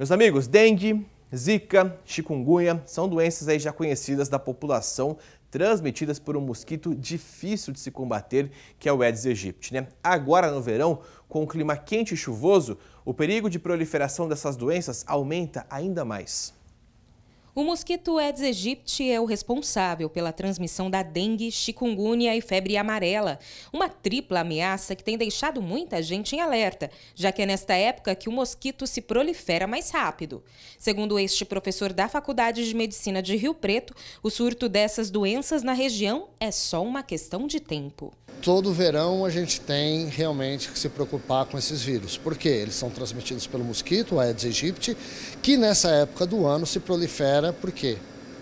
Meus amigos, dengue, zika, chikungunya são doenças aí já conhecidas da população transmitidas por um mosquito difícil de se combater, que é o Aedes aegypti. Né? Agora, no verão, com o clima quente e chuvoso, o perigo de proliferação dessas doenças aumenta ainda mais. O mosquito Aedes aegypti é o responsável pela transmissão da dengue, chikungunya e febre amarela, uma tripla ameaça que tem deixado muita gente em alerta, já que é nesta época que o mosquito se prolifera mais rápido. Segundo este professor da Faculdade de Medicina de Rio Preto, o surto dessas doenças na região é só uma questão de tempo todo verão a gente tem realmente que se preocupar com esses vírus, porque eles são transmitidos pelo mosquito, o Aedes aegypti, que nessa época do ano se prolifera porque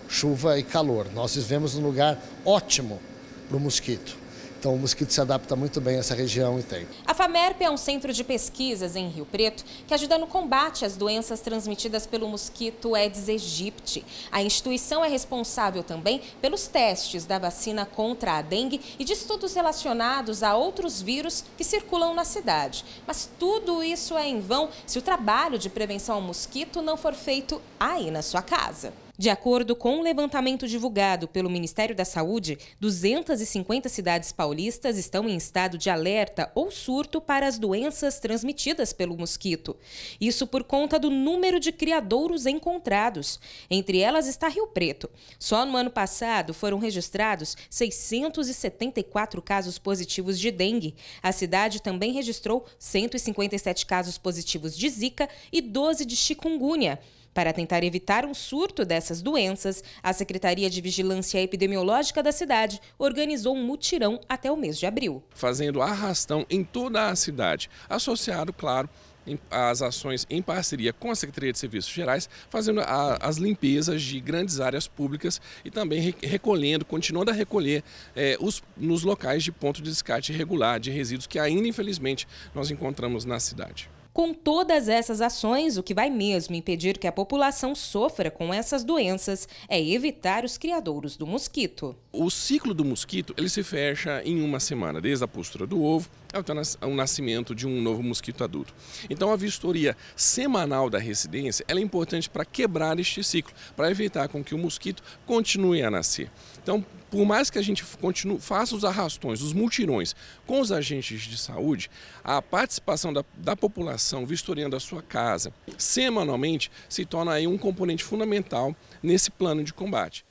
chuva e calor. Nós vivemos num lugar ótimo para o mosquito. Então o mosquito se adapta muito bem a essa região e tem. A FAMERP é um centro de pesquisas em Rio Preto que ajuda no combate às doenças transmitidas pelo mosquito Aedes aegypti. A instituição é responsável também pelos testes da vacina contra a dengue e de estudos relacionados a outros vírus que circulam na cidade. Mas tudo isso é em vão se o trabalho de prevenção ao mosquito não for feito aí na sua casa. De acordo com um levantamento divulgado pelo Ministério da Saúde, 250 cidades paulistas estão em estado de alerta ou surto para as doenças transmitidas pelo mosquito. Isso por conta do número de criadouros encontrados. Entre elas está Rio Preto. Só no ano passado foram registrados 674 casos positivos de dengue. A cidade também registrou 157 casos positivos de Zika e 12 de chikungunya. Para tentar evitar um surto dessas doenças, a Secretaria de Vigilância Epidemiológica da cidade organizou um mutirão até o mês de abril. Fazendo arrastão em toda a cidade, associado, claro, às ações em parceria com a Secretaria de Serviços Gerais, fazendo a, as limpezas de grandes áreas públicas e também recolhendo, continuando a recolher é, os, nos locais de ponto de descarte irregular de resíduos que ainda, infelizmente, nós encontramos na cidade. Com todas essas ações, o que vai mesmo impedir que a população sofra com essas doenças é evitar os criadouros do mosquito. O ciclo do mosquito ele se fecha em uma semana, desde a postura do ovo até o nascimento de um novo mosquito adulto. Então a vistoria semanal da residência é importante para quebrar este ciclo, para evitar com que o mosquito continue a nascer. Então, por mais que a gente continue, faça os arrastões, os multirões com os agentes de saúde, a participação da, da população edificação, vistoriando a sua casa semanalmente, se torna aí um componente fundamental nesse plano de combate.